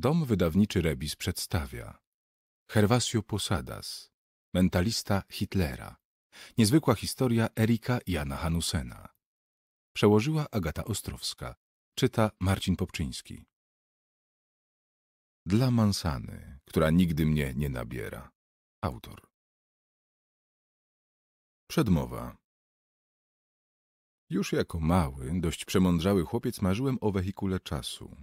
Dom wydawniczy Rebis przedstawia Hervasio Posadas, mentalista Hitlera. Niezwykła historia Erika Jana Hanusena. Przełożyła Agata Ostrowska. Czyta Marcin Popczyński. Dla Mansany, która nigdy mnie nie nabiera. Autor. Przedmowa. Już jako mały, dość przemądrzały chłopiec marzyłem o wehikule czasu,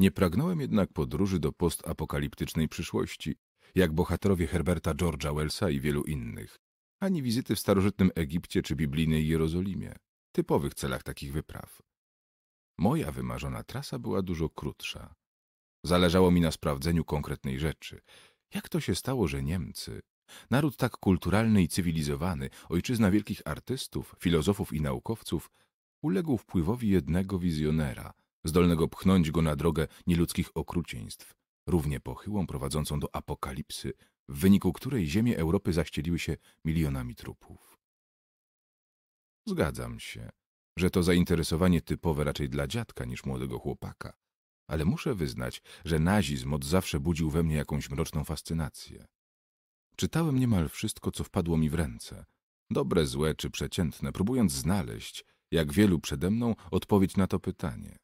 nie pragnąłem jednak podróży do postapokaliptycznej przyszłości, jak bohaterowie Herberta George'a Wellsa i wielu innych, ani wizyty w starożytnym Egipcie czy biblijnej Jerozolimie, typowych celach takich wypraw. Moja wymarzona trasa była dużo krótsza. Zależało mi na sprawdzeniu konkretnej rzeczy. Jak to się stało, że Niemcy, naród tak kulturalny i cywilizowany, ojczyzna wielkich artystów, filozofów i naukowców, uległ wpływowi jednego wizjonera, zdolnego pchnąć go na drogę nieludzkich okrucieństw, równie pochyłą prowadzącą do apokalipsy, w wyniku której ziemie Europy zaścieliły się milionami trupów. Zgadzam się, że to zainteresowanie typowe raczej dla dziadka niż młodego chłopaka, ale muszę wyznać, że nazizm od zawsze budził we mnie jakąś mroczną fascynację. Czytałem niemal wszystko, co wpadło mi w ręce, dobre, złe czy przeciętne, próbując znaleźć, jak wielu przede mną, odpowiedź na to pytanie.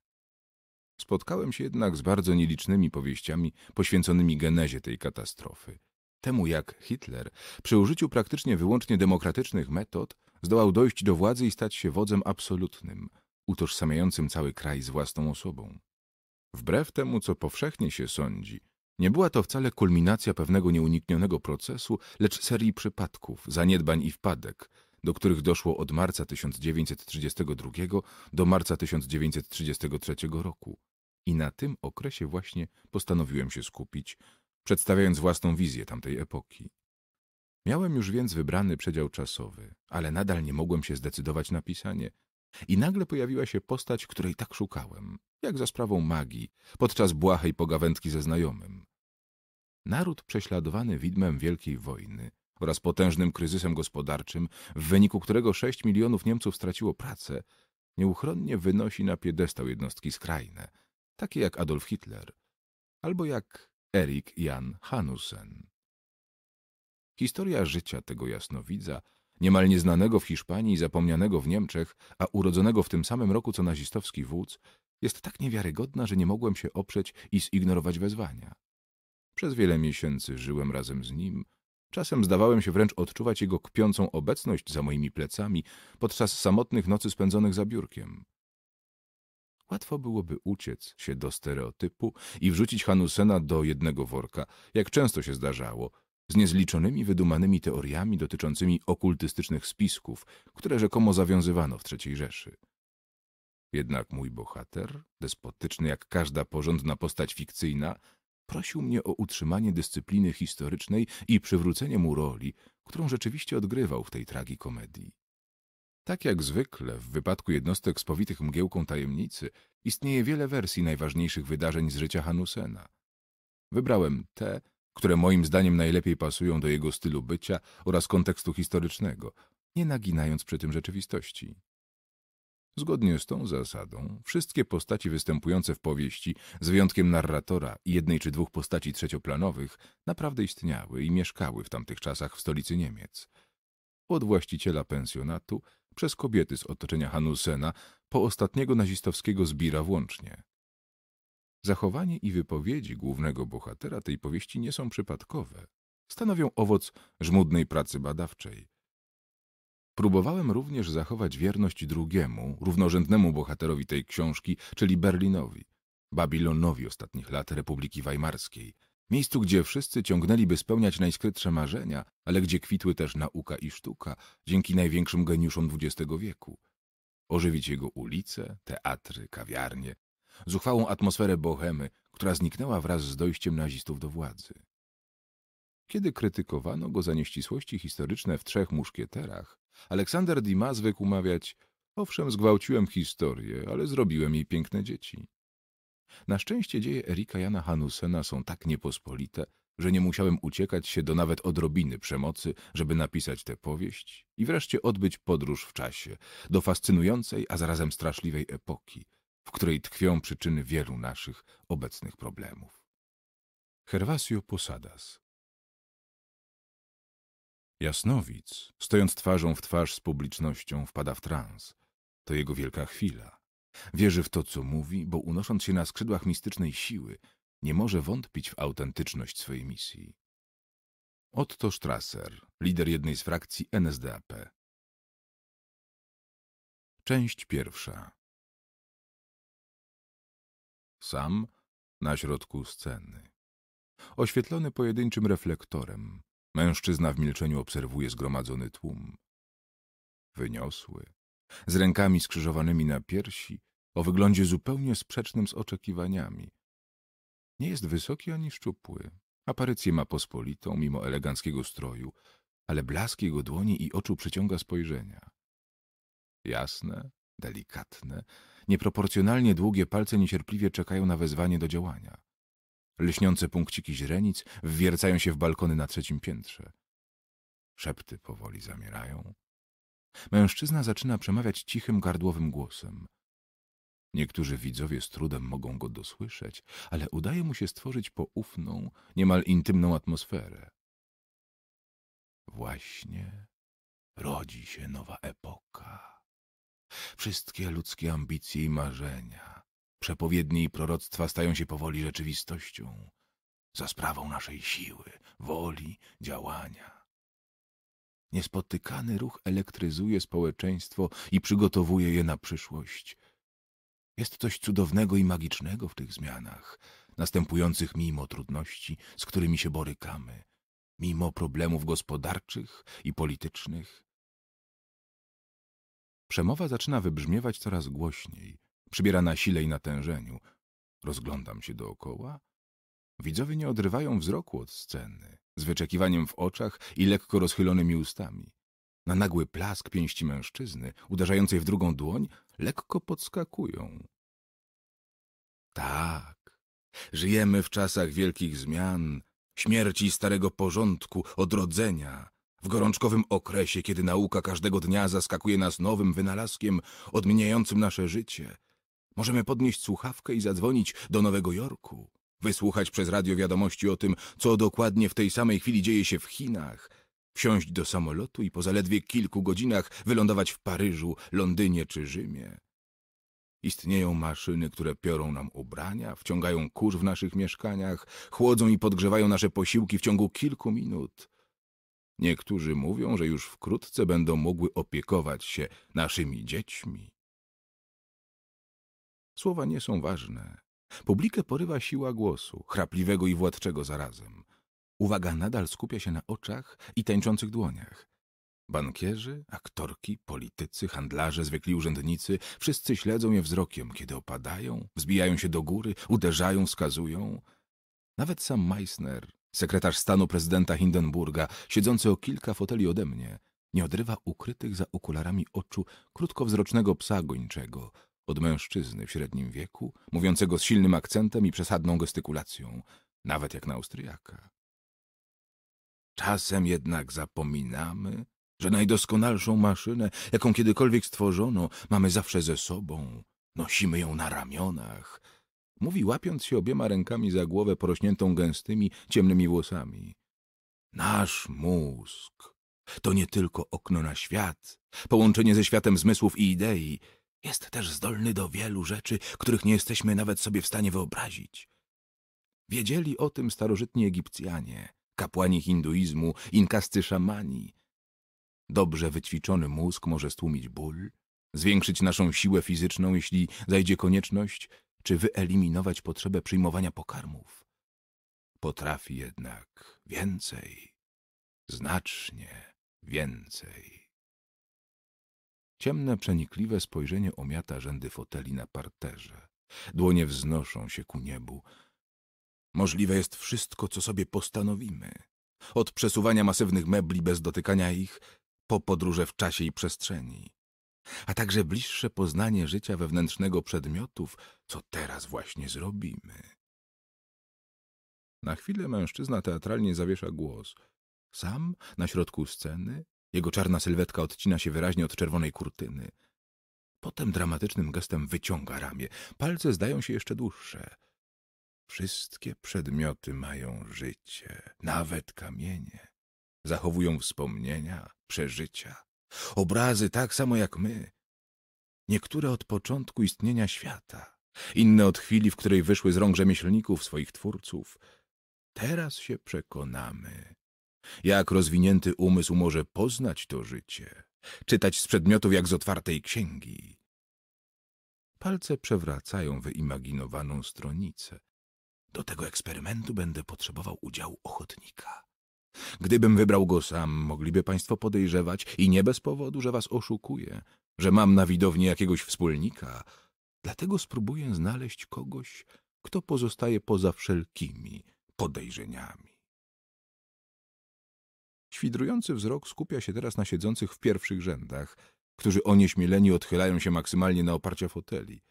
Spotkałem się jednak z bardzo nielicznymi powieściami poświęconymi genezie tej katastrofy. Temu jak Hitler, przy użyciu praktycznie wyłącznie demokratycznych metod, zdołał dojść do władzy i stać się wodzem absolutnym, utożsamiającym cały kraj z własną osobą. Wbrew temu, co powszechnie się sądzi, nie była to wcale kulminacja pewnego nieuniknionego procesu, lecz serii przypadków, zaniedbań i wpadek, do których doszło od marca 1932 do marca 1933 roku. I na tym okresie właśnie postanowiłem się skupić, przedstawiając własną wizję tamtej epoki. Miałem już więc wybrany przedział czasowy, ale nadal nie mogłem się zdecydować na pisanie. I nagle pojawiła się postać, której tak szukałem, jak za sprawą magii, podczas błahej pogawędki ze znajomym. Naród prześladowany widmem Wielkiej Wojny oraz potężnym kryzysem gospodarczym, w wyniku którego 6 milionów Niemców straciło pracę, nieuchronnie wynosi na piedestał jednostki skrajne, takie jak Adolf Hitler albo jak Erik Jan Hanusen. Historia życia tego jasnowidza, niemal nieznanego w Hiszpanii, i zapomnianego w Niemczech, a urodzonego w tym samym roku co nazistowski wódz, jest tak niewiarygodna, że nie mogłem się oprzeć i zignorować wezwania. Przez wiele miesięcy żyłem razem z nim, Czasem zdawałem się wręcz odczuwać jego kpiącą obecność za moimi plecami podczas samotnych nocy spędzonych za biurkiem. Łatwo byłoby uciec się do stereotypu i wrzucić Hanusena do jednego worka, jak często się zdarzało, z niezliczonymi wydumanymi teoriami dotyczącymi okultystycznych spisków, które rzekomo zawiązywano w III Rzeszy. Jednak mój bohater, despotyczny jak każda porządna postać fikcyjna, prosił mnie o utrzymanie dyscypliny historycznej i przywrócenie mu roli, którą rzeczywiście odgrywał w tej tragikomedii. Tak jak zwykle, w wypadku jednostek spowitych mgiełką tajemnicy, istnieje wiele wersji najważniejszych wydarzeń z życia Hanusena. Wybrałem te, które moim zdaniem najlepiej pasują do jego stylu bycia oraz kontekstu historycznego, nie naginając przy tym rzeczywistości. Zgodnie z tą zasadą, wszystkie postaci występujące w powieści, z wyjątkiem narratora i jednej czy dwóch postaci trzecioplanowych, naprawdę istniały i mieszkały w tamtych czasach w stolicy Niemiec. Od właściciela pensjonatu, przez kobiety z otoczenia Hanusena, po ostatniego nazistowskiego zbira włącznie. Zachowanie i wypowiedzi głównego bohatera tej powieści nie są przypadkowe. Stanowią owoc żmudnej pracy badawczej – Próbowałem również zachować wierność drugiemu, równorzędnemu bohaterowi tej książki, czyli Berlinowi, Babilonowi ostatnich lat Republiki Weimarskiej, miejscu, gdzie wszyscy ciągnęliby spełniać najskrytsze marzenia, ale gdzie kwitły też nauka i sztuka, dzięki największym geniuszom XX wieku. Ożywić jego ulice, teatry, kawiarnie, zuchwałą atmosferę bohemy, która zniknęła wraz z dojściem nazistów do władzy. Kiedy krytykowano go za nieścisłości historyczne w Trzech Muszkieterach, Aleksander Dima zwykł mawiać Owszem, zgwałciłem historię, ale zrobiłem jej piękne dzieci. Na szczęście dzieje Erika Jana Hanusena są tak niepospolite, że nie musiałem uciekać się do nawet odrobiny przemocy, żeby napisać tę powieść i wreszcie odbyć podróż w czasie, do fascynującej, a zarazem straszliwej epoki, w której tkwią przyczyny wielu naszych obecnych problemów. Herwasio Posadas Jasnowic, stojąc twarzą w twarz z publicznością, wpada w trans. To jego wielka chwila. Wierzy w to, co mówi, bo unosząc się na skrzydłach mistycznej siły, nie może wątpić w autentyczność swojej misji. Otto Strasser, lider jednej z frakcji NSDAP. Część pierwsza. Sam na środku sceny. Oświetlony pojedynczym reflektorem, Mężczyzna w milczeniu obserwuje zgromadzony tłum. Wyniosły, z rękami skrzyżowanymi na piersi, o wyglądzie zupełnie sprzecznym z oczekiwaniami. Nie jest wysoki ani szczupły. Aparycję ma pospolitą, mimo eleganckiego stroju, ale blask jego dłoni i oczu przyciąga spojrzenia. Jasne, delikatne, nieproporcjonalnie długie palce niecierpliwie czekają na wezwanie do działania. Lśniące punkciki źrenic wwiercają się w balkony na trzecim piętrze. Szepty powoli zamierają. Mężczyzna zaczyna przemawiać cichym, gardłowym głosem. Niektórzy widzowie z trudem mogą go dosłyszeć, ale udaje mu się stworzyć poufną, niemal intymną atmosferę. Właśnie rodzi się nowa epoka. Wszystkie ludzkie ambicje i marzenia, Przepowiednie i proroctwa stają się powoli rzeczywistością, za sprawą naszej siły, woli, działania. Niespotykany ruch elektryzuje społeczeństwo i przygotowuje je na przyszłość. Jest coś cudownego i magicznego w tych zmianach, następujących mimo trudności, z którymi się borykamy, mimo problemów gospodarczych i politycznych. Przemowa zaczyna wybrzmiewać coraz głośniej – Przybiera na sile i natężeniu. Rozglądam się dookoła. Widzowie nie odrywają wzroku od sceny, z wyczekiwaniem w oczach i lekko rozchylonymi ustami. Na nagły plask pięści mężczyzny, uderzającej w drugą dłoń, lekko podskakują. Tak, żyjemy w czasach wielkich zmian, śmierci starego porządku, odrodzenia, w gorączkowym okresie, kiedy nauka każdego dnia zaskakuje nas nowym wynalazkiem, odmieniającym nasze życie, Możemy podnieść słuchawkę i zadzwonić do Nowego Jorku, wysłuchać przez radio wiadomości o tym, co dokładnie w tej samej chwili dzieje się w Chinach, wsiąść do samolotu i po zaledwie kilku godzinach wylądować w Paryżu, Londynie czy Rzymie. Istnieją maszyny, które piorą nam ubrania, wciągają kurz w naszych mieszkaniach, chłodzą i podgrzewają nasze posiłki w ciągu kilku minut. Niektórzy mówią, że już wkrótce będą mogły opiekować się naszymi dziećmi. Słowa nie są ważne. Publikę porywa siła głosu, chrapliwego i władczego zarazem. Uwaga nadal skupia się na oczach i tańczących dłoniach. Bankierzy, aktorki, politycy, handlarze, zwykli urzędnicy wszyscy śledzą je wzrokiem, kiedy opadają, wzbijają się do góry, uderzają, wskazują. Nawet sam Meissner, sekretarz stanu prezydenta Hindenburga, siedzący o kilka foteli ode mnie, nie odrywa ukrytych za okularami oczu krótkowzrocznego psa gończego, od mężczyzny w średnim wieku, mówiącego z silnym akcentem i przesadną gestykulacją, nawet jak na Austriaka. Czasem jednak zapominamy, że najdoskonalszą maszynę, jaką kiedykolwiek stworzono, mamy zawsze ze sobą, nosimy ją na ramionach. Mówi, łapiąc się obiema rękami za głowę porośniętą gęstymi, ciemnymi włosami. Nasz mózg to nie tylko okno na świat, połączenie ze światem zmysłów i idei, jest też zdolny do wielu rzeczy, których nie jesteśmy nawet sobie w stanie wyobrazić. Wiedzieli o tym starożytni Egipcjanie, kapłani hinduizmu, inkascy szamani. Dobrze wyćwiczony mózg może stłumić ból, zwiększyć naszą siłę fizyczną, jeśli zajdzie konieczność, czy wyeliminować potrzebę przyjmowania pokarmów. Potrafi jednak więcej, znacznie więcej. Ciemne, przenikliwe spojrzenie omiata rzędy foteli na parterze. Dłonie wznoszą się ku niebu. Możliwe jest wszystko, co sobie postanowimy. Od przesuwania masywnych mebli bez dotykania ich, po podróże w czasie i przestrzeni. A także bliższe poznanie życia wewnętrznego przedmiotów, co teraz właśnie zrobimy. Na chwilę mężczyzna teatralnie zawiesza głos. Sam, na środku sceny, jego czarna sylwetka odcina się wyraźnie od czerwonej kurtyny. Potem dramatycznym gestem wyciąga ramię. Palce zdają się jeszcze dłuższe. Wszystkie przedmioty mają życie, nawet kamienie. Zachowują wspomnienia, przeżycia, obrazy tak samo jak my. Niektóre od początku istnienia świata, inne od chwili, w której wyszły z rąk rzemieślników, swoich twórców. Teraz się przekonamy, jak rozwinięty umysł może poznać to życie? Czytać z przedmiotów jak z otwartej księgi. Palce przewracają wyimaginowaną stronicę. Do tego eksperymentu będę potrzebował udziału ochotnika. Gdybym wybrał go sam, mogliby państwo podejrzewać i nie bez powodu, że was oszukuję, że mam na widowni jakiegoś wspólnika. Dlatego spróbuję znaleźć kogoś, kto pozostaje poza wszelkimi podejrzeniami. Świdrujący wzrok skupia się teraz na siedzących w pierwszych rzędach, którzy onieśmieleni odchylają się maksymalnie na oparcia foteli.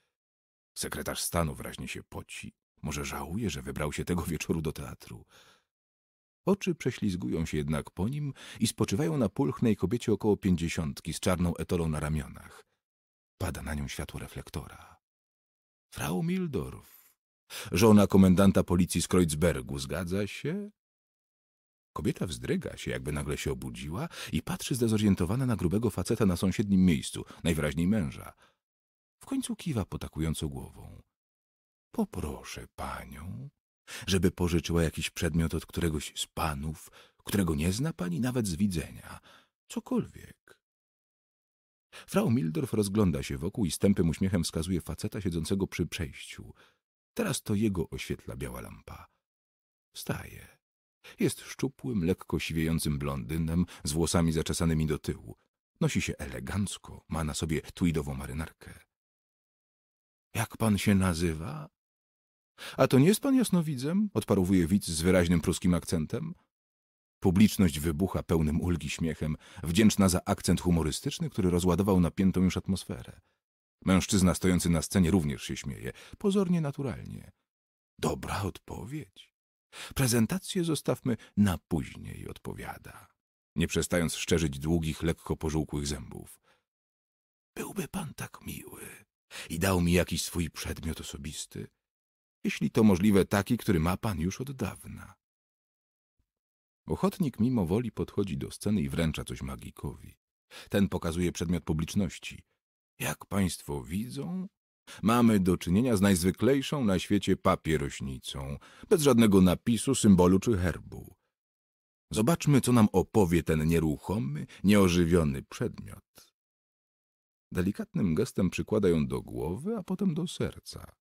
Sekretarz stanu wyraźnie się poci. Może żałuje, że wybrał się tego wieczoru do teatru. Oczy prześlizgują się jednak po nim i spoczywają na pulchnej kobiecie około pięćdziesiątki z czarną etolą na ramionach. Pada na nią światło reflektora. Frau Mildorf, żona komendanta policji z Kreuzbergu, zgadza się? Kobieta wzdryga się, jakby nagle się obudziła i patrzy zdezorientowana na grubego faceta na sąsiednim miejscu, najwyraźniej męża. W końcu kiwa potakująco głową. Poproszę panią, żeby pożyczyła jakiś przedmiot od któregoś z panów, którego nie zna pani nawet z widzenia. Cokolwiek. Frau Mildorf rozgląda się wokół i z tępym uśmiechem wskazuje faceta siedzącego przy przejściu. Teraz to jego oświetla biała lampa. Wstaje. Jest szczupłym, lekko siwiejącym blondynem z włosami zaczesanymi do tyłu. Nosi się elegancko, ma na sobie tweedową marynarkę. Jak pan się nazywa? A to nie jest pan jasnowidzem? Odparł wujewicz z wyraźnym pruskim akcentem. Publiczność wybucha pełnym ulgi śmiechem, wdzięczna za akcent humorystyczny, który rozładował napiętą już atmosferę. Mężczyzna stojący na scenie również się śmieje, pozornie naturalnie. Dobra odpowiedź. Prezentację zostawmy na później, odpowiada, nie przestając szczerzyć długich, lekko pożółkłych zębów. Byłby pan tak miły i dał mi jakiś swój przedmiot osobisty, jeśli to możliwe taki, który ma pan już od dawna. Ochotnik mimo woli podchodzi do sceny i wręcza coś magikowi. Ten pokazuje przedmiot publiczności. Jak państwo widzą, Mamy do czynienia z najzwyklejszą na świecie papierośnicą, bez żadnego napisu, symbolu czy herbu. Zobaczmy, co nam opowie ten nieruchomy, nieożywiony przedmiot. Delikatnym gestem przykłada ją do głowy, a potem do serca.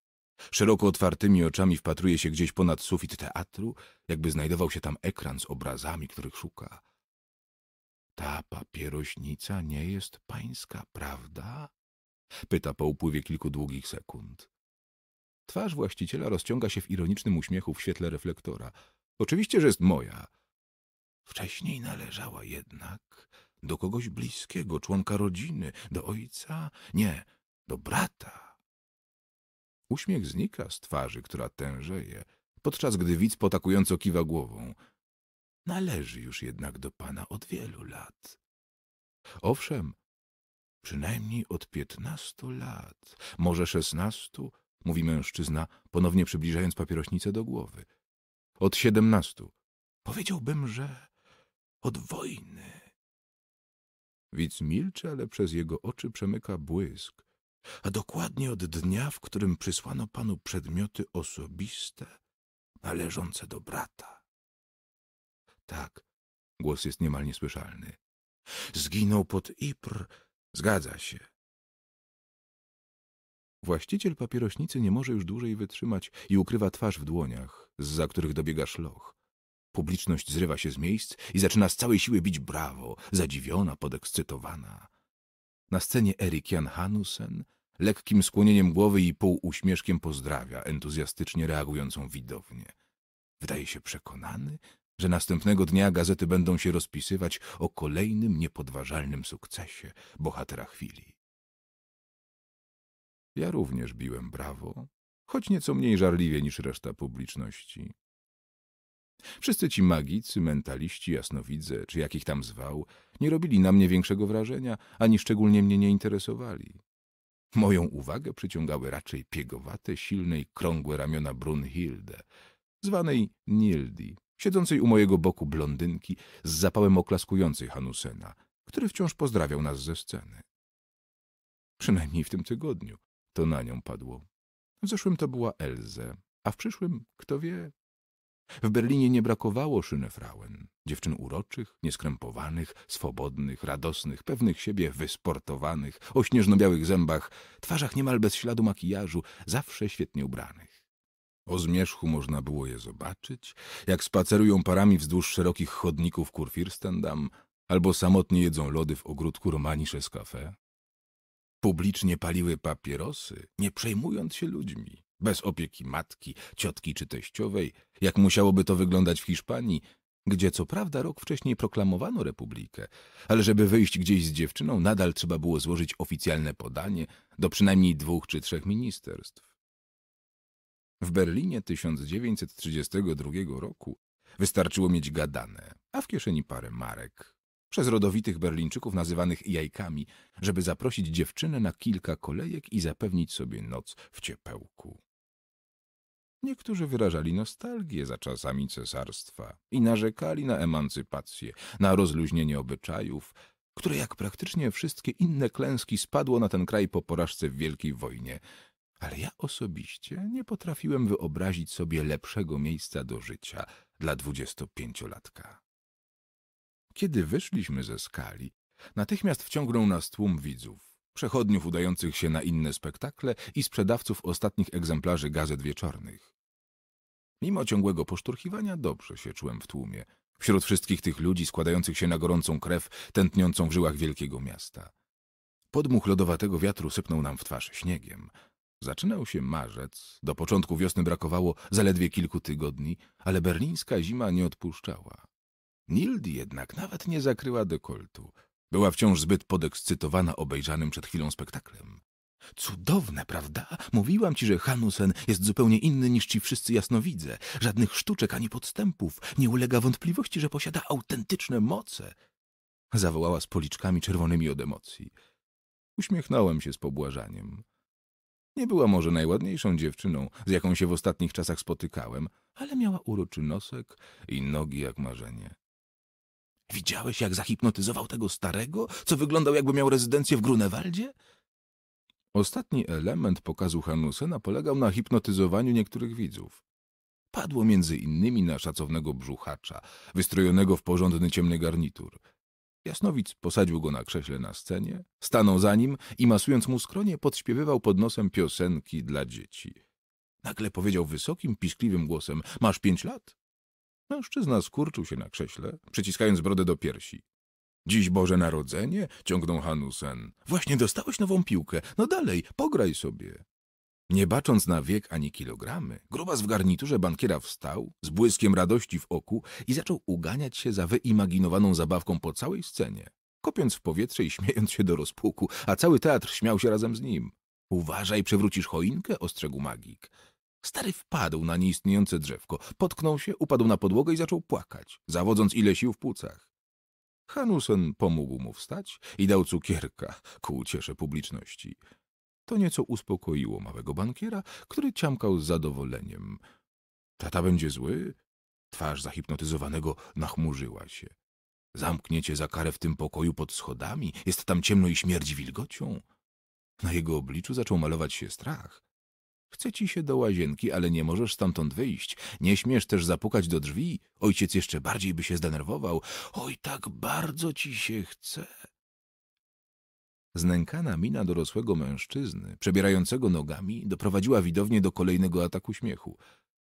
Szeroko otwartymi oczami wpatruje się gdzieś ponad sufit teatru, jakby znajdował się tam ekran z obrazami, których szuka. Ta papierośnica nie jest pańska, prawda? Pyta po upływie kilku długich sekund. Twarz właściciela rozciąga się w ironicznym uśmiechu w świetle reflektora. Oczywiście, że jest moja. Wcześniej należała jednak do kogoś bliskiego, członka rodziny, do ojca, nie, do brata. Uśmiech znika z twarzy, która tężeje, podczas gdy widz potakująco kiwa głową. Należy już jednak do pana od wielu lat. Owszem, Przynajmniej od piętnastu lat, może szesnastu, mówi mężczyzna, ponownie przybliżając papierośnicę do głowy. Od siedemnastu. Powiedziałbym, że od wojny. Widz milczy, ale przez jego oczy przemyka błysk, a dokładnie od dnia, w którym przysłano panu przedmioty osobiste należące do brata. Tak, głos jest niemal niesłyszalny. Zginął pod Ipr Zgadza się. Właściciel papierośnicy nie może już dłużej wytrzymać i ukrywa twarz w dłoniach, za których dobiega szloch. Publiczność zrywa się z miejsc i zaczyna z całej siły bić brawo, zadziwiona, podekscytowana. Na scenie Erik Jan Hanusen lekkim skłonieniem głowy i półuśmieszkiem pozdrawia entuzjastycznie reagującą widownię. Wydaje się przekonany, że następnego dnia gazety będą się rozpisywać o kolejnym niepodważalnym sukcesie bohatera chwili. Ja również biłem brawo, choć nieco mniej żarliwie niż reszta publiczności. Wszyscy ci magicy, mentaliści, jasnowidze, czy jakich tam zwał, nie robili na mnie większego wrażenia, ani szczególnie mnie nie interesowali. Moją uwagę przyciągały raczej piegowate, silne i krągłe ramiona Brunhilde, zwanej Nildi, siedzącej u mojego boku blondynki z zapałem oklaskującej Hanusena, który wciąż pozdrawiał nas ze sceny. Przynajmniej w tym tygodniu to na nią padło. W zeszłym to była Elze, a w przyszłym, kto wie. W Berlinie nie brakowało szynefrauen, dziewczyn uroczych, nieskrępowanych, swobodnych, radosnych, pewnych siebie, wysportowanych, o śnieżno-białych zębach, twarzach niemal bez śladu makijażu, zawsze świetnie ubranych. O zmierzchu można było je zobaczyć, jak spacerują parami wzdłuż szerokich chodników Kurfürstendam albo samotnie jedzą lody w ogródku Romanisches Cafe. Publicznie paliły papierosy, nie przejmując się ludźmi, bez opieki matki, ciotki czy teściowej, jak musiałoby to wyglądać w Hiszpanii, gdzie co prawda rok wcześniej proklamowano republikę, ale żeby wyjść gdzieś z dziewczyną, nadal trzeba było złożyć oficjalne podanie do przynajmniej dwóch czy trzech ministerstw. W Berlinie 1932 roku wystarczyło mieć gadane, a w kieszeni parę marek. Przez rodowitych Berlińczyków nazywanych jajkami, żeby zaprosić dziewczynę na kilka kolejek i zapewnić sobie noc w ciepełku. Niektórzy wyrażali nostalgię za czasami cesarstwa i narzekali na emancypację, na rozluźnienie obyczajów, które jak praktycznie wszystkie inne klęski spadło na ten kraj po porażce w Wielkiej Wojnie ale ja osobiście nie potrafiłem wyobrazić sobie lepszego miejsca do życia dla dwudziestopięciolatka. Kiedy wyszliśmy ze skali, natychmiast wciągnął nas tłum widzów, przechodniów udających się na inne spektakle i sprzedawców ostatnich egzemplarzy gazet wieczornych. Mimo ciągłego poszturchiwania dobrze się czułem w tłumie, wśród wszystkich tych ludzi składających się na gorącą krew tętniącą w żyłach wielkiego miasta. Podmuch lodowatego wiatru sypnął nam w twarz śniegiem, Zaczynał się marzec, do początku wiosny brakowało zaledwie kilku tygodni, ale berlińska zima nie odpuszczała. Nildi jednak nawet nie zakryła dekoltu. Była wciąż zbyt podekscytowana obejrzanym przed chwilą spektaklem. Cudowne, prawda? Mówiłam ci, że Hanusen jest zupełnie inny niż ci wszyscy jasnowidze. Żadnych sztuczek ani podstępów. Nie ulega wątpliwości, że posiada autentyczne moce. Zawołała z policzkami czerwonymi od emocji. Uśmiechnąłem się z pobłażaniem. Nie była może najładniejszą dziewczyną, z jaką się w ostatnich czasach spotykałem, ale miała uroczy nosek i nogi jak marzenie. Widziałeś, jak zahipnotyzował tego starego, co wyglądał jakby miał rezydencję w Grunewaldzie? Ostatni element pokazu Hanusena polegał na hipnotyzowaniu niektórych widzów. Padło między innymi na szacownego brzuchacza, wystrojonego w porządny ciemny garnitur – Jasnowic posadził go na krześle na scenie, stanął za nim i masując mu skronie podśpiewywał pod nosem piosenki dla dzieci. Nagle powiedział wysokim, piskliwym głosem – masz pięć lat? Mężczyzna skurczył się na krześle, przyciskając brodę do piersi. Dziś Boże Narodzenie, ciągnął Hanusen. Właśnie dostałeś nową piłkę. No dalej, pograj sobie. Nie bacząc na wiek ani kilogramy, grubas w garniturze bankiera wstał, z błyskiem radości w oku i zaczął uganiać się za wyimaginowaną zabawką po całej scenie, kopiąc w powietrze i śmiejąc się do rozpuku, a cały teatr śmiał się razem z nim. Uważaj, przewrócisz choinkę, ostrzegł magik. Stary wpadł na nieistniejące drzewko, potknął się, upadł na podłogę i zaczął płakać, zawodząc ile sił w płucach. Hanusen pomógł mu wstać i dał cukierka ku uciesze publiczności. To nieco uspokoiło małego bankiera, który ciamkał z zadowoleniem. Tata będzie zły? Twarz zahipnotyzowanego nachmurzyła się. Zamkniecie za karę w tym pokoju pod schodami, jest tam ciemno i śmierdzi wilgocią. Na jego obliczu zaczął malować się strach. Chce ci się do łazienki, ale nie możesz stamtąd wyjść. Nie śmiesz też zapukać do drzwi. Ojciec jeszcze bardziej by się zdenerwował. Oj, tak bardzo ci się chce. Znękana mina dorosłego mężczyzny, przebierającego nogami, doprowadziła widownię do kolejnego ataku śmiechu.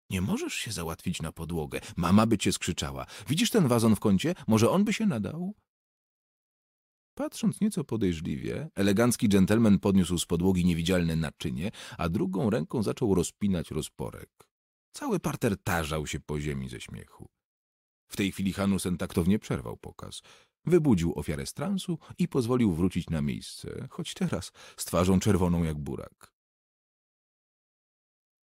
Nie możesz się załatwić na podłogę. Mama by cię skrzyczała. Widzisz ten wazon w kącie? Może on by się nadał? Patrząc nieco podejrzliwie, elegancki dżentelmen podniósł z podłogi niewidzialne naczynie, a drugą ręką zaczął rozpinać rozporek. Cały parter tarzał się po ziemi ze śmiechu. W tej chwili Hanusen taktownie przerwał pokaz. Wybudził ofiarę z transu i pozwolił wrócić na miejsce, choć teraz z twarzą czerwoną jak burak.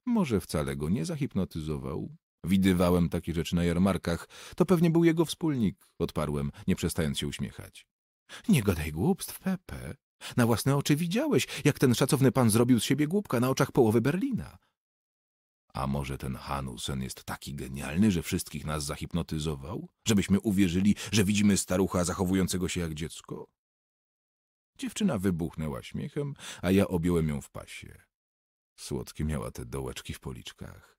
Może wcale go nie zahipnotyzował. Widywałem takie rzeczy na jarmarkach. To pewnie był jego wspólnik, odparłem, nie przestając się uśmiechać. Nie gadaj głupstw, Pepe. Na własne oczy widziałeś, jak ten szacowny pan zrobił z siebie głupka na oczach połowy Berlina. A może ten Hanusen jest taki genialny, że wszystkich nas zahipnotyzował? Żebyśmy uwierzyli, że widzimy starucha zachowującego się jak dziecko? Dziewczyna wybuchnęła śmiechem, a ja objąłem ją w pasie. Słodkie miała te dołeczki w policzkach.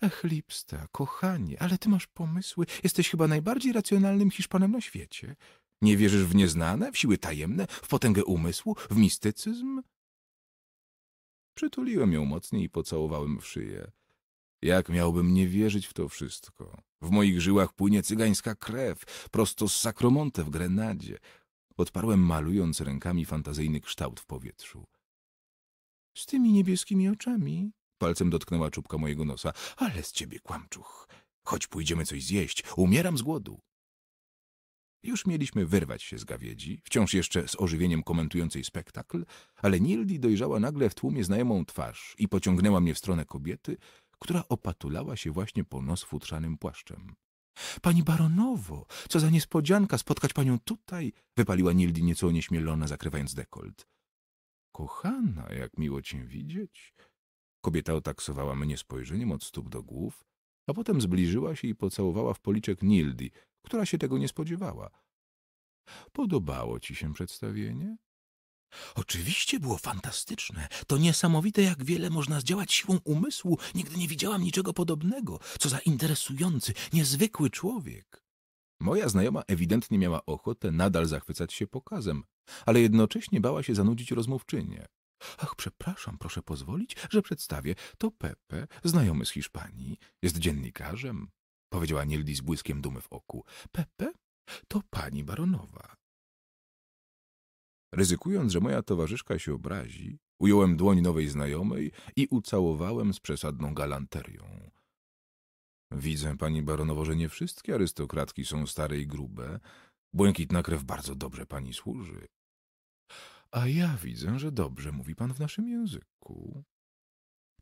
Ach, Lipsta, kochanie, ale ty masz pomysły. Jesteś chyba najbardziej racjonalnym Hiszpanem na świecie. Nie wierzysz w nieznane, w siły tajemne, w potęgę umysłu, w mistycyzm? Przytuliłem ją mocniej i pocałowałem w szyję. Jak miałbym nie wierzyć w to wszystko? W moich żyłach płynie cygańska krew, prosto z Sakromonte w Grenadzie. Odparłem malując rękami fantazyjny kształt w powietrzu. Z tymi niebieskimi oczami? Palcem dotknęła czubka mojego nosa. Ale z ciebie kłamczuch. Choć pójdziemy coś zjeść, umieram z głodu. Już mieliśmy wyrwać się z gawiedzi, wciąż jeszcze z ożywieniem komentującej spektakl, ale Nildi dojrzała nagle w tłumie znajomą twarz i pociągnęła mnie w stronę kobiety, która opatulała się właśnie po nos futrzanym płaszczem. Pani baronowo, co za niespodzianka spotkać panią tutaj, wypaliła Nildi nieco onieśmielona, zakrywając dekolt. Kochana, jak miło cię widzieć. Kobieta otaksowała mnie spojrzeniem od stóp do głów, a potem zbliżyła się i pocałowała w policzek Nildi, która się tego nie spodziewała. Podobało ci się przedstawienie? Oczywiście było fantastyczne. To niesamowite, jak wiele można zdziałać siłą umysłu. Nigdy nie widziałam niczego podobnego. Co za interesujący, niezwykły człowiek. Moja znajoma ewidentnie miała ochotę nadal zachwycać się pokazem, ale jednocześnie bała się zanudzić rozmówczynię. Ach, przepraszam, proszę pozwolić, że przedstawię. To Pepe, znajomy z Hiszpanii. Jest dziennikarzem powiedziała Nieldi z błyskiem dumy w oku. Pepe, to pani baronowa. Ryzykując, że moja towarzyszka się obrazi, ująłem dłoń nowej znajomej i ucałowałem z przesadną galanterią. Widzę, pani baronowo, że nie wszystkie arystokratki są stare i grube. Błękitna krew bardzo dobrze pani służy. A ja widzę, że dobrze mówi pan w naszym języku.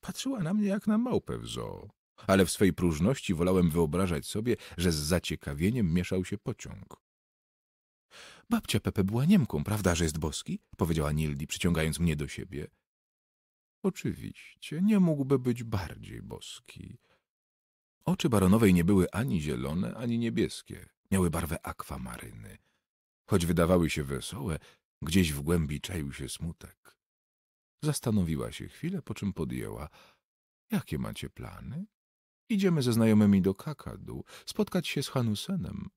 Patrzyła na mnie jak na małpę w zoo ale w swej próżności wolałem wyobrażać sobie, że z zaciekawieniem mieszał się pociąg. Babcia Pepe była Niemką, prawda, że jest boski? Powiedziała Nildi, przyciągając mnie do siebie. Oczywiście, nie mógłby być bardziej boski. Oczy baronowej nie były ani zielone, ani niebieskie. Miały barwę akwamaryny. Choć wydawały się wesołe, gdzieś w głębi czaił się smutek. Zastanowiła się chwilę, po czym podjęła. Jakie macie plany? Idziemy ze znajomymi do Kakadu, spotkać się z Hanusenem.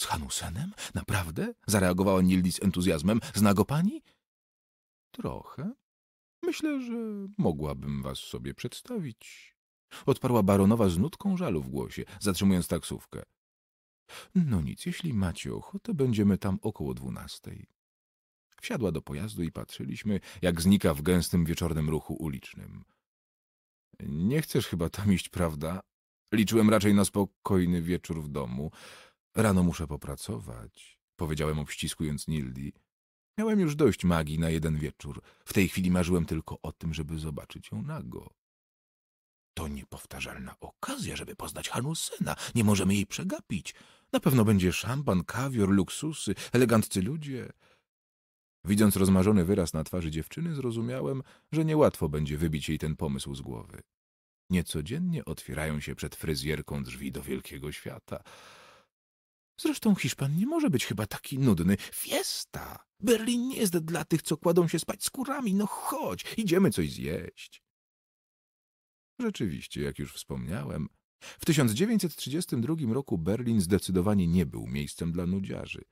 Z Hanusenem? Naprawdę? Zareagowała Nildi z entuzjazmem. Zna go pani? Trochę. Myślę, że mogłabym was sobie przedstawić. Odparła baronowa z nutką żalu w głosie, zatrzymując taksówkę. No nic, jeśli macie ochotę, będziemy tam około dwunastej. Wsiadła do pojazdu i patrzyliśmy, jak znika w gęstym wieczornym ruchu ulicznym. Nie chcesz chyba tam iść, prawda? Liczyłem raczej na spokojny wieczór w domu. Rano muszę popracować, powiedziałem obściskując Nildi. Miałem już dość magii na jeden wieczór. W tej chwili marzyłem tylko o tym, żeby zobaczyć ją nago. To niepowtarzalna okazja, żeby poznać Hanusena. Nie możemy jej przegapić. Na pewno będzie szampan, kawior, luksusy, eleganccy ludzie. Widząc rozmarzony wyraz na twarzy dziewczyny, zrozumiałem, że niełatwo będzie wybić jej ten pomysł z głowy. Niecodziennie otwierają się przed fryzjerką drzwi do wielkiego świata. Zresztą Hiszpan nie może być chyba taki nudny. Fiesta! Berlin nie jest dla tych, co kładą się spać skórami. No chodź, idziemy coś zjeść. Rzeczywiście, jak już wspomniałem, w 1932 roku Berlin zdecydowanie nie był miejscem dla nudziarzy.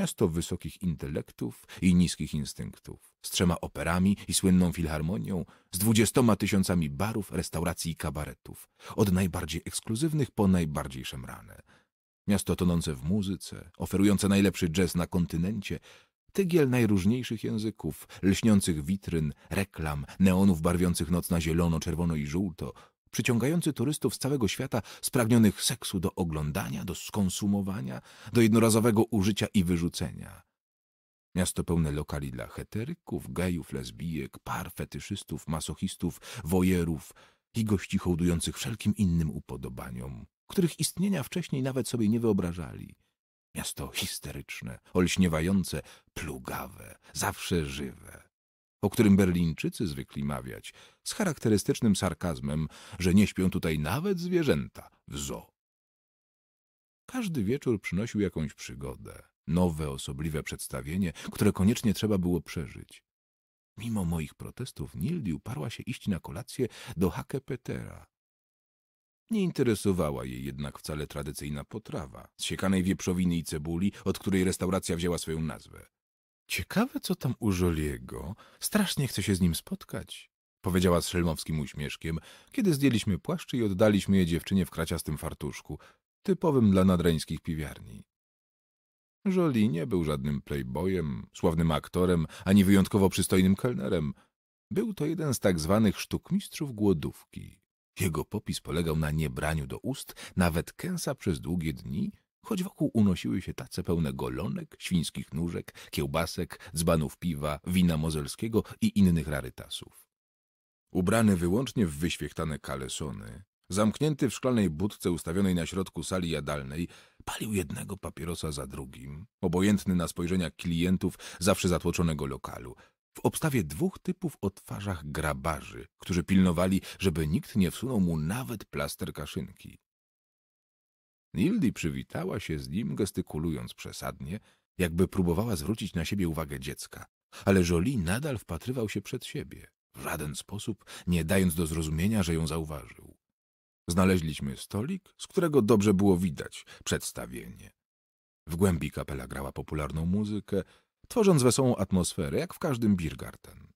Miasto wysokich intelektów i niskich instynktów, z trzema operami i słynną filharmonią, z dwudziestoma tysiącami barów, restauracji i kabaretów, od najbardziej ekskluzywnych po najbardziej szemrane. Miasto tonące w muzyce, oferujące najlepszy jazz na kontynencie, tygiel najróżniejszych języków, lśniących witryn, reklam, neonów barwiących noc na zielono, czerwono i żółto – przyciągający turystów z całego świata spragnionych seksu do oglądania, do skonsumowania, do jednorazowego użycia i wyrzucenia. Miasto pełne lokali dla heteryków, gejów, lesbijek, par fetyszystów, masochistów, wojerów i gości hołdujących wszelkim innym upodobaniom, których istnienia wcześniej nawet sobie nie wyobrażali. Miasto histeryczne, olśniewające, plugawe, zawsze żywe o którym Berlińczycy zwykli mawiać z charakterystycznym sarkazmem, że nie śpią tutaj nawet zwierzęta w zoo. Każdy wieczór przynosił jakąś przygodę, nowe, osobliwe przedstawienie, które koniecznie trzeba było przeżyć. Mimo moich protestów Nildi uparła się iść na kolację do Hakepetera. Nie interesowała jej jednak wcale tradycyjna potrawa z siekanej wieprzowiny i cebuli, od której restauracja wzięła swoją nazwę. Ciekawe, co tam u Żoliego. Strasznie chcę się z nim spotkać. Powiedziała z szelmowskim uśmieszkiem, kiedy zdjęliśmy płaszczy i oddaliśmy je dziewczynie w kraciastym fartuszku, typowym dla nadreńskich piwiarni. Jolie nie był żadnym playboyem, sławnym aktorem, ani wyjątkowo przystojnym kelnerem. Był to jeden z tak zwanych sztukmistrzów głodówki. Jego popis polegał na niebraniu do ust nawet kęsa przez długie dni choć wokół unosiły się tace pełne golonek, świńskich nóżek, kiełbasek, dzbanów piwa, wina mozelskiego i innych rarytasów. Ubrany wyłącznie w wyświechtane kalesony, zamknięty w szklanej budce ustawionej na środku sali jadalnej, palił jednego papierosa za drugim, obojętny na spojrzenia klientów zawsze zatłoczonego lokalu, w obstawie dwóch typów o twarzach grabarzy, którzy pilnowali, żeby nikt nie wsunął mu nawet plasterka szynki. Nildi przywitała się z nim, gestykulując przesadnie, jakby próbowała zwrócić na siebie uwagę dziecka. Ale Jolie nadal wpatrywał się przed siebie, w żaden sposób nie dając do zrozumienia, że ją zauważył. Znaleźliśmy stolik, z którego dobrze było widać przedstawienie. W głębi kapela grała popularną muzykę, tworząc wesołą atmosferę, jak w każdym Birgarten.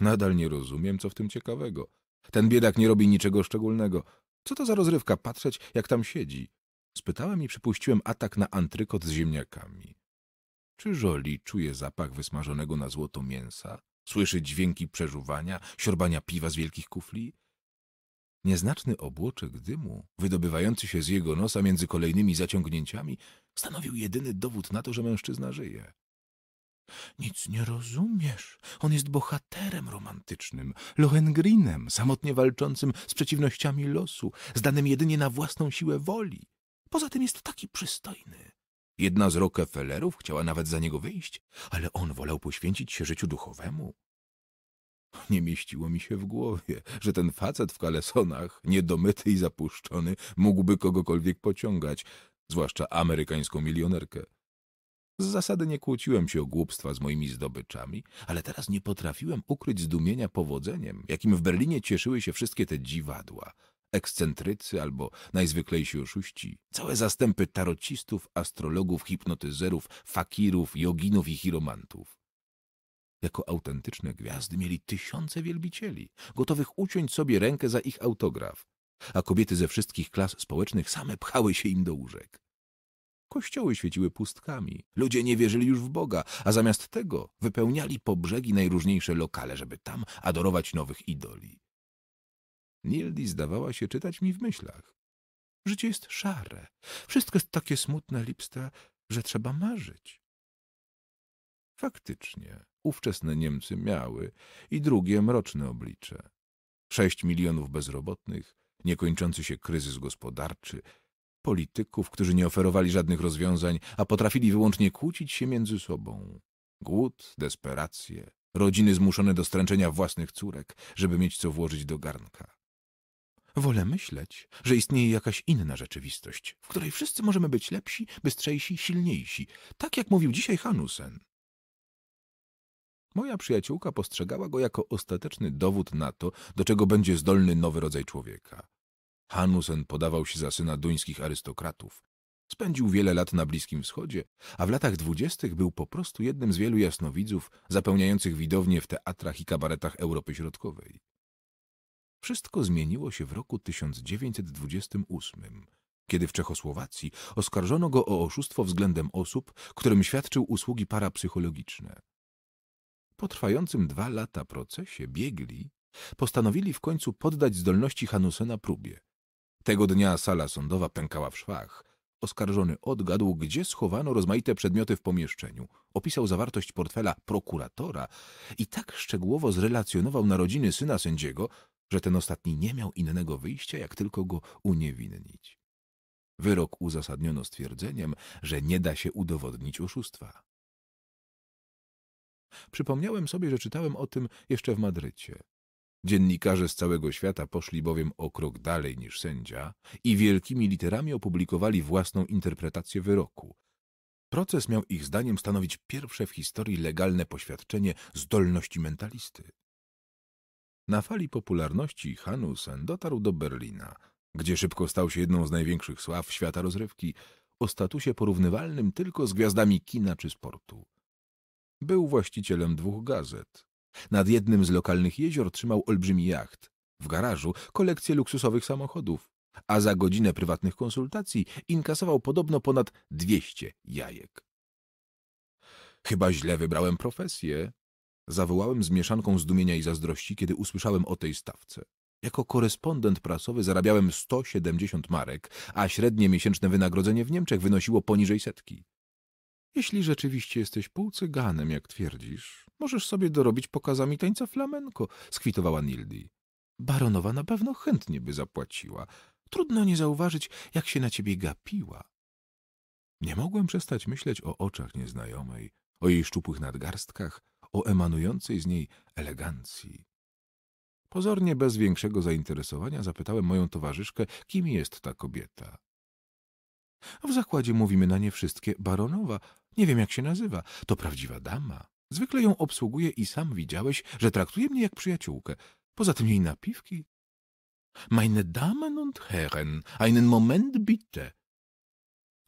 Nadal nie rozumiem, co w tym ciekawego. Ten biedak nie robi niczego szczególnego. Co to za rozrywka patrzeć, jak tam siedzi? Spytałem i przypuściłem atak na antrykot z ziemniakami. Czy Żoli czuje zapach wysmażonego na złoto mięsa? Słyszy dźwięki przeżuwania, siorbania piwa z wielkich kufli? Nieznaczny obłoczek dymu, wydobywający się z jego nosa między kolejnymi zaciągnięciami, stanowił jedyny dowód na to, że mężczyzna żyje. Nic nie rozumiesz. On jest bohaterem romantycznym, Lohengrinem, samotnie walczącym z przeciwnościami losu, zdanym jedynie na własną siłę woli. Poza tym jest taki przystojny. Jedna z Rockefellerów chciała nawet za niego wyjść, ale on wolał poświęcić się życiu duchowemu. Nie mieściło mi się w głowie, że ten facet w kalesonach, niedomyty i zapuszczony, mógłby kogokolwiek pociągać, zwłaszcza amerykańską milionerkę. Z zasady nie kłóciłem się o głupstwa z moimi zdobyczami, ale teraz nie potrafiłem ukryć zdumienia powodzeniem, jakim w Berlinie cieszyły się wszystkie te dziwadła. Ekscentrycy albo najzwyklejsi oszuści, całe zastępy tarocistów, astrologów, hipnotyzerów, fakirów, joginów i chiromantów. Jako autentyczne gwiazdy mieli tysiące wielbicieli, gotowych uciąć sobie rękę za ich autograf, a kobiety ze wszystkich klas społecznych same pchały się im do łóżek. Kościoły świeciły pustkami. Ludzie nie wierzyli już w Boga, a zamiast tego wypełniali po brzegi najróżniejsze lokale, żeby tam adorować nowych idoli. Nildi zdawała się czytać mi w myślach. Życie jest szare. Wszystko jest takie smutne, lipste, że trzeba marzyć. Faktycznie, ówczesne Niemcy miały i drugie mroczne oblicze. Sześć milionów bezrobotnych, niekończący się kryzys gospodarczy – polityków, którzy nie oferowali żadnych rozwiązań, a potrafili wyłącznie kłócić się między sobą. Głód, desperacje, rodziny zmuszone do stręczenia własnych córek, żeby mieć co włożyć do garnka. Wolę myśleć, że istnieje jakaś inna rzeczywistość, w której wszyscy możemy być lepsi, bystrzejsi, silniejsi, tak jak mówił dzisiaj Hanusen. Moja przyjaciółka postrzegała go jako ostateczny dowód na to, do czego będzie zdolny nowy rodzaj człowieka. Hanusen podawał się za syna duńskich arystokratów. Spędził wiele lat na Bliskim Wschodzie, a w latach dwudziestych był po prostu jednym z wielu jasnowidzów zapełniających widownie w teatrach i kabaretach Europy Środkowej. Wszystko zmieniło się w roku 1928, kiedy w Czechosłowacji oskarżono go o oszustwo względem osób, którym świadczył usługi parapsychologiczne. Po trwającym dwa lata procesie biegli postanowili w końcu poddać zdolności Hanusena próbie – tego dnia sala sądowa pękała w szwach. Oskarżony odgadł, gdzie schowano rozmaite przedmioty w pomieszczeniu. Opisał zawartość portfela prokuratora i tak szczegółowo zrelacjonował narodziny syna sędziego, że ten ostatni nie miał innego wyjścia, jak tylko go uniewinnić. Wyrok uzasadniono stwierdzeniem, że nie da się udowodnić oszustwa. Przypomniałem sobie, że czytałem o tym jeszcze w Madrycie. Dziennikarze z całego świata poszli bowiem o krok dalej niż sędzia i wielkimi literami opublikowali własną interpretację wyroku. Proces miał ich zdaniem stanowić pierwsze w historii legalne poświadczenie zdolności mentalisty. Na fali popularności Hanusen dotarł do Berlina, gdzie szybko stał się jedną z największych sław świata rozrywki, o statusie porównywalnym tylko z gwiazdami kina czy sportu. Był właścicielem dwóch gazet, nad jednym z lokalnych jezior trzymał olbrzymi jacht, w garażu kolekcję luksusowych samochodów, a za godzinę prywatnych konsultacji inkasował podobno ponad 200 jajek. Chyba źle wybrałem profesję. Zawołałem z mieszanką zdumienia i zazdrości, kiedy usłyszałem o tej stawce. Jako korespondent prasowy zarabiałem 170 marek, a średnie miesięczne wynagrodzenie w Niemczech wynosiło poniżej setki. Jeśli rzeczywiście jesteś półcyganem, jak twierdzisz, możesz sobie dorobić pokazami tańca flamenko, skwitowała Nildi. Baronowa na pewno chętnie by zapłaciła. Trudno nie zauważyć, jak się na ciebie gapiła. Nie mogłem przestać myśleć o oczach nieznajomej, o jej szczupłych nadgarstkach, o emanującej z niej elegancji. Pozornie bez większego zainteresowania zapytałem moją towarzyszkę, kim jest ta kobieta. W zakładzie mówimy na nie wszystkie baronowa. Nie wiem, jak się nazywa. To prawdziwa dama. Zwykle ją obsługuję i sam widziałeś, że traktuje mnie jak przyjaciółkę. Poza tym jej napiwki. Meine Damen und Herren, einen Moment bitte.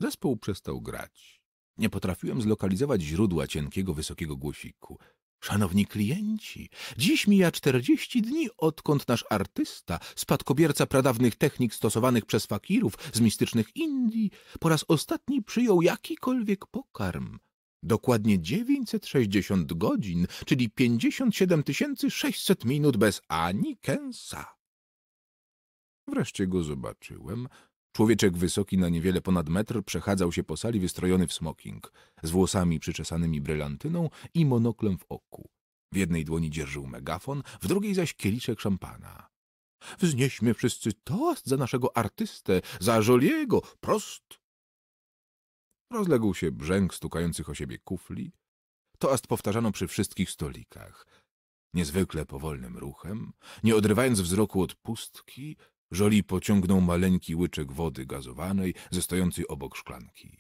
Zespół przestał grać. Nie potrafiłem zlokalizować źródła cienkiego, wysokiego głosiku. Szanowni klienci, dziś mija czterdzieści dni, odkąd nasz artysta, spadkobierca pradawnych technik stosowanych przez fakirów z mistycznych Indii, po raz ostatni przyjął jakikolwiek pokarm. Dokładnie 960 godzin, czyli 57 600 minut bez ani kęsa. Wreszcie go zobaczyłem, Człowieczek wysoki na niewiele ponad metr przechadzał się po sali wystrojony w smoking, z włosami przyczesanymi brylantyną i monoklem w oku. W jednej dłoni dzierżył megafon, w drugiej zaś kieliszek szampana. Wznieśmy wszyscy toast za naszego artystę, za Joliego, prost! Rozległ się brzęk stukających o siebie kufli. Toast powtarzano przy wszystkich stolikach. Niezwykle powolnym ruchem, nie odrywając wzroku od pustki, Żoli pociągnął maleńki łyczek wody gazowanej, stojącej obok szklanki.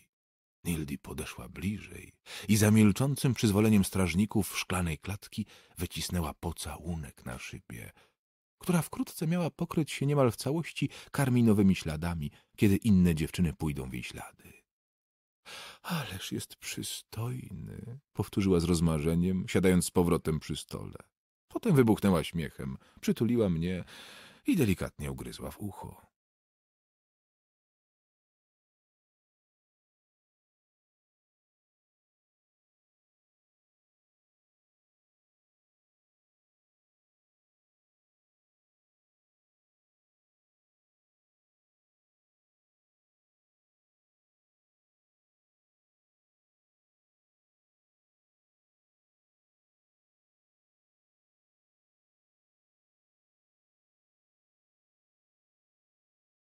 Nildi podeszła bliżej i za milczącym przyzwoleniem strażników szklanej klatki wycisnęła pocałunek na szybie, która wkrótce miała pokryć się niemal w całości karminowymi śladami, kiedy inne dziewczyny pójdą w jej ślady. Ależ jest przystojny, powtórzyła z rozmarzeniem, siadając z powrotem przy stole. Potem wybuchnęła śmiechem, przytuliła mnie, i delikatnie ugryzła w ucho.